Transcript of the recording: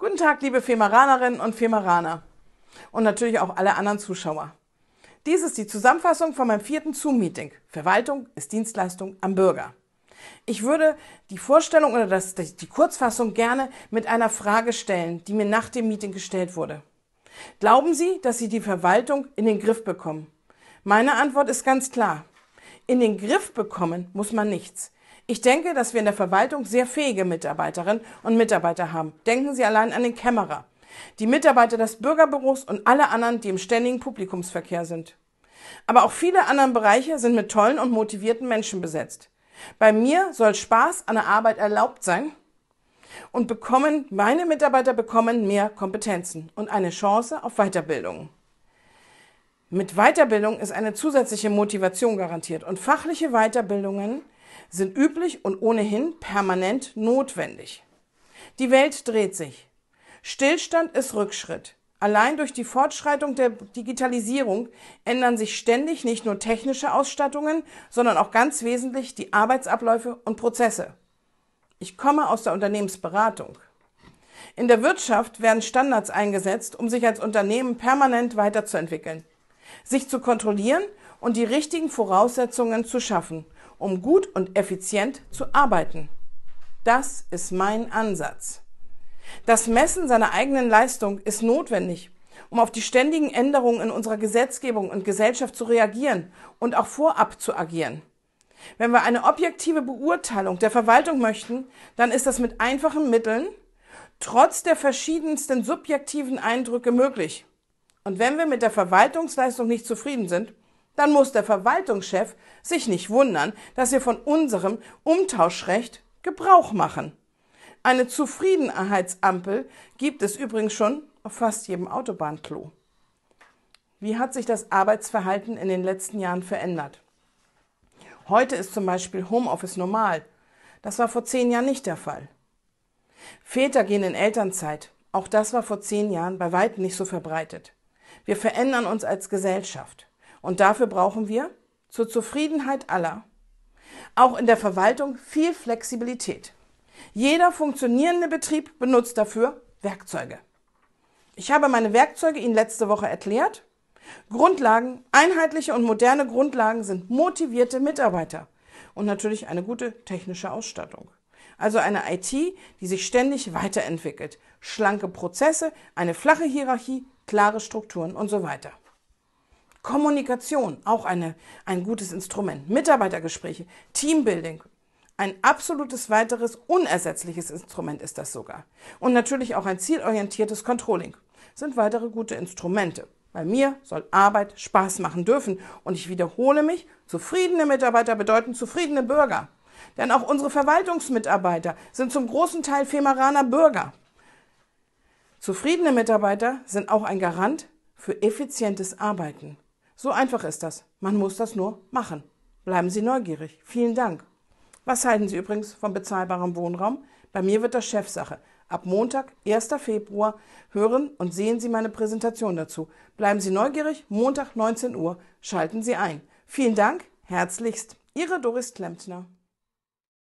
Guten Tag, liebe Femaranerinnen und Femaraner Und natürlich auch alle anderen Zuschauer. Dies ist die Zusammenfassung von meinem vierten Zoom-Meeting. Verwaltung ist Dienstleistung am Bürger. Ich würde die Vorstellung oder das, die Kurzfassung gerne mit einer Frage stellen, die mir nach dem Meeting gestellt wurde. Glauben Sie, dass Sie die Verwaltung in den Griff bekommen? Meine Antwort ist ganz klar. In den Griff bekommen muss man nichts. Ich denke, dass wir in der Verwaltung sehr fähige Mitarbeiterinnen und Mitarbeiter haben. Denken Sie allein an den Kämmerer, die Mitarbeiter des Bürgerbüros und alle anderen, die im ständigen Publikumsverkehr sind. Aber auch viele anderen Bereiche sind mit tollen und motivierten Menschen besetzt. Bei mir soll Spaß an der Arbeit erlaubt sein und bekommen, meine Mitarbeiter bekommen mehr Kompetenzen und eine Chance auf Weiterbildung. Mit Weiterbildung ist eine zusätzliche Motivation garantiert und fachliche Weiterbildungen sind üblich und ohnehin permanent notwendig. Die Welt dreht sich. Stillstand ist Rückschritt. Allein durch die Fortschreitung der Digitalisierung ändern sich ständig nicht nur technische Ausstattungen, sondern auch ganz wesentlich die Arbeitsabläufe und Prozesse. Ich komme aus der Unternehmensberatung. In der Wirtschaft werden Standards eingesetzt, um sich als Unternehmen permanent weiterzuentwickeln, sich zu kontrollieren und die richtigen Voraussetzungen zu schaffen, um gut und effizient zu arbeiten. Das ist mein Ansatz. Das Messen seiner eigenen Leistung ist notwendig, um auf die ständigen Änderungen in unserer Gesetzgebung und Gesellschaft zu reagieren und auch vorab zu agieren. Wenn wir eine objektive Beurteilung der Verwaltung möchten, dann ist das mit einfachen Mitteln trotz der verschiedensten subjektiven Eindrücke möglich. Und wenn wir mit der Verwaltungsleistung nicht zufrieden sind, dann muss der Verwaltungschef sich nicht wundern, dass wir von unserem Umtauschrecht Gebrauch machen. Eine Zufriedenheitsampel gibt es übrigens schon auf fast jedem Autobahnklo. Wie hat sich das Arbeitsverhalten in den letzten Jahren verändert? Heute ist zum Beispiel Homeoffice normal. Das war vor zehn Jahren nicht der Fall. Väter gehen in Elternzeit. Auch das war vor zehn Jahren bei weitem nicht so verbreitet. Wir verändern uns als Gesellschaft. Und dafür brauchen wir zur Zufriedenheit aller auch in der Verwaltung viel Flexibilität. Jeder funktionierende Betrieb benutzt dafür Werkzeuge. Ich habe meine Werkzeuge Ihnen letzte Woche erklärt. Grundlagen, einheitliche und moderne Grundlagen sind motivierte Mitarbeiter und natürlich eine gute technische Ausstattung. Also eine IT, die sich ständig weiterentwickelt. Schlanke Prozesse, eine flache Hierarchie, klare Strukturen und so weiter. Kommunikation, auch eine, ein gutes Instrument. Mitarbeitergespräche, Teambuilding, ein absolutes weiteres unersetzliches Instrument ist das sogar. Und natürlich auch ein zielorientiertes Controlling sind weitere gute Instrumente. Bei mir soll Arbeit Spaß machen dürfen. Und ich wiederhole mich, zufriedene Mitarbeiter bedeuten zufriedene Bürger. Denn auch unsere Verwaltungsmitarbeiter sind zum großen Teil Femeraner Bürger. Zufriedene Mitarbeiter sind auch ein Garant für effizientes Arbeiten. So einfach ist das. Man muss das nur machen. Bleiben Sie neugierig. Vielen Dank. Was halten Sie übrigens von bezahlbarem Wohnraum? Bei mir wird das Chefsache. Ab Montag, 1. Februar, hören und sehen Sie meine Präsentation dazu. Bleiben Sie neugierig, Montag 19 Uhr. Schalten Sie ein. Vielen Dank, herzlichst. Ihre Doris Klempner.